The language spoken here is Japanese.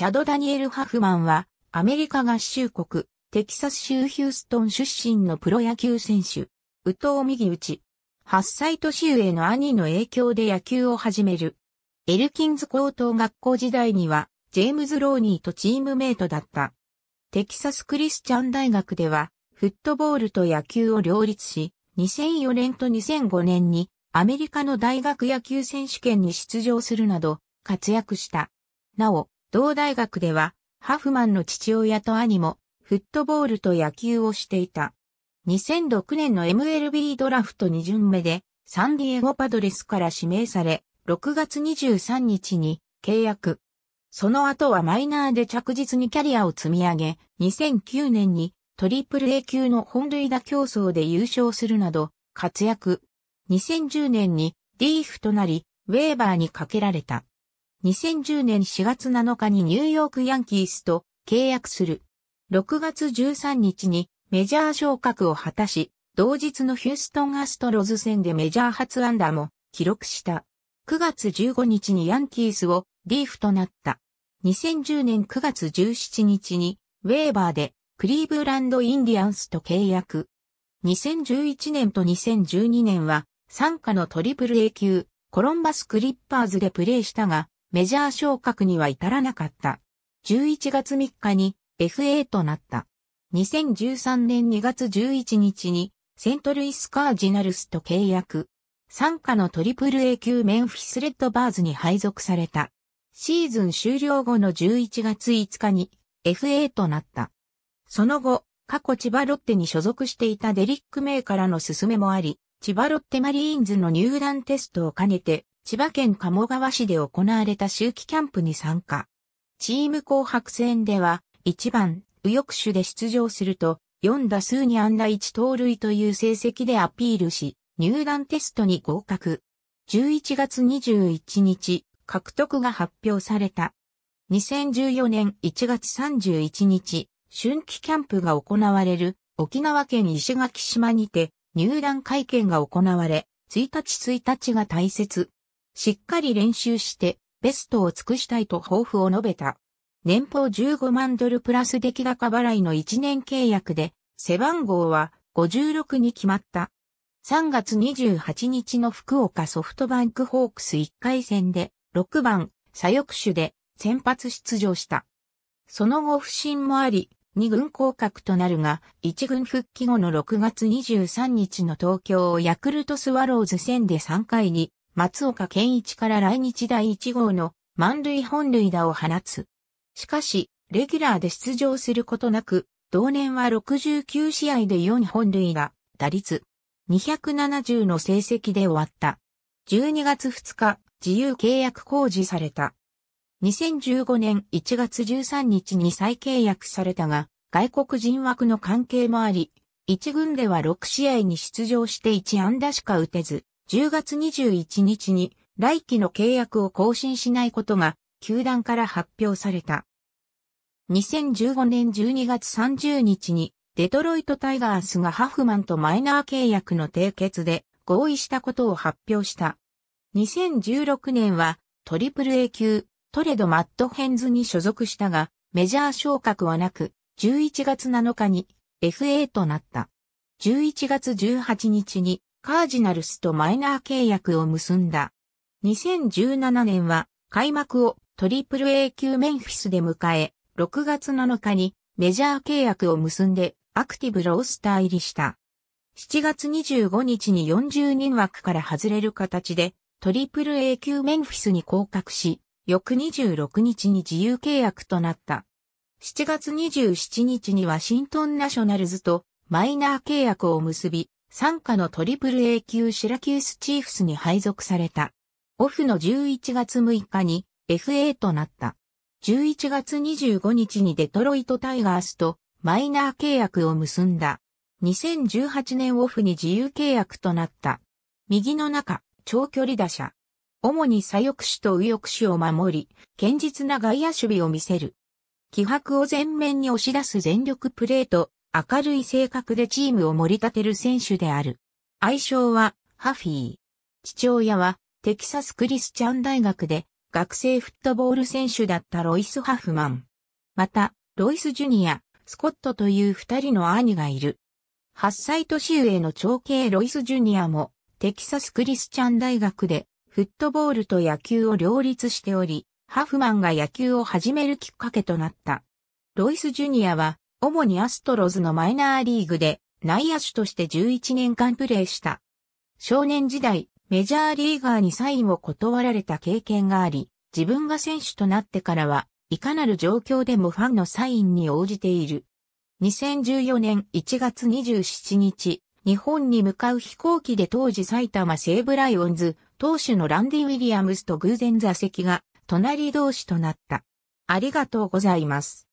チャド・ダニエル・ハフマンは、アメリカ合衆国、テキサス州ヒューストン出身のプロ野球選手、宇藤右打ち。8歳年上の兄の影響で野球を始める。エルキンズ高等学校時代には、ジェームズ・ローニーとチームメイトだった。テキサスクリスチャン大学では、フットボールと野球を両立し、2004年と2005年にアメリカの大学野球選手権に出場するなど活躍した。なお、同大学では、ハフマンの父親と兄も、フットボールと野球をしていた。2006年の MLB ドラフト2巡目で、サンディエゴパドレスから指名され、6月23日に契約。その後はマイナーで着実にキャリアを積み上げ、2009年にトリプル A 級の本塁打競争で優勝するなど活躍。2010年にリーフとなり、ウェーバーにかけられた。2010年4月7日にニューヨークヤンキースと契約する。6月13日にメジャー昇格を果たし、同日のヒューストンアストロズ戦でメジャー初安打も記録した。9月15日にヤンキースをリーフとなった。2010年9月17日にウェーバーでクリーブランドインディアンスと契約。2011年と2012年は参加のトリプル A 級コロンバスクリッパーズでプレーしたが、メジャー昇格には至らなかった。11月3日に FA となった。2013年2月11日にセントルイスカージナルスと契約。参加のトリプル A 級メンフィスレッドバーズに配属された。シーズン終了後の11月5日に FA となった。その後、過去千葉ロッテに所属していたデリック・メイからの勧めもあり、千葉ロッテマリーンズの入団テストを兼ねて千葉県鴨川市で行われた周期キャンプに参加。チーム紅白戦では、1番、右翼手で出場すると、4打数に安打1盗塁という成績でアピールし、入団テストに合格。11月21日、獲得が発表された。2014年1月31日、春季キャンプが行われる沖縄県石垣島にて入団会見が行われ、1日1日が大切しっかり練習してベストを尽くしたいと抱負を述べた。年俸15万ドルプラス出来高払いの1年契約で、背番号は56に決まった。3月28日の福岡ソフトバンクホークス1回戦で6番左翼手で先発出場した。その後不振もあり、2軍降格となるが、1軍復帰後の6月23日の東京ヤクルトスワローズ戦で3回に松岡健一から来日第1号の満塁本塁打を放つ。しかし、レギュラーで出場することなく、同年は69試合で4本塁打、打率270の成績で終わった。12月2日、自由契約公示された。2015年1月13日に再契約されたが、外国人枠の関係もあり、1軍では6試合に出場して1安打しか打てず、10月21日に来期の契約を更新しないことが球団から発表された。2015年12月30日にデトロイトタイガースがハフマンとマイナー契約の締結で合意したことを発表した。2016年はトリプル A 級トレドマットヘンズに所属したがメジャー昇格はなく11月7日に FA となった。11月18日にカージナルスとマイナー契約を結んだ。2017年は開幕をトリプル A 級メンフィスで迎え、6月7日にメジャー契約を結んでアクティブロースター入りした。7月25日に40人枠から外れる形でトリプル A 級メンフィスに降格し、翌26日に自由契約となった。7月27日にワシントンナショナルズとマイナー契約を結び、参加のトリプル A 級シラキュースチーフスに配属された。オフの11月6日に FA となった。11月25日にデトロイトタイガースとマイナー契約を結んだ。2018年オフに自由契約となった。右の中、長距離打者。主に左翼手と右翼手を守り、堅実な外野守備を見せる。気迫を前面に押し出す全力プレーと明るい性格でチームを盛り立てる選手である。愛称は、ハフィー。父親は、テキサスクリスチャン大学で、学生フットボール選手だったロイス・ハフマン。また、ロイス・ジュニア、スコットという二人の兄がいる。8歳年上の長兄ロイス・ジュニアも、テキサスクリスチャン大学で、フットボールと野球を両立しており、ハフマンが野球を始めるきっかけとなった。ロイス・ジュニアは、主にアストロズのマイナーリーグで内野手として11年間プレーした。少年時代、メジャーリーガーにサインを断られた経験があり、自分が選手となってからは、いかなる状況でもファンのサインに応じている。2014年1月27日、日本に向かう飛行機で当時埼玉西武ライオンズ、投手のランディ・ウィリアムスと偶然座席が隣同士となった。ありがとうございます。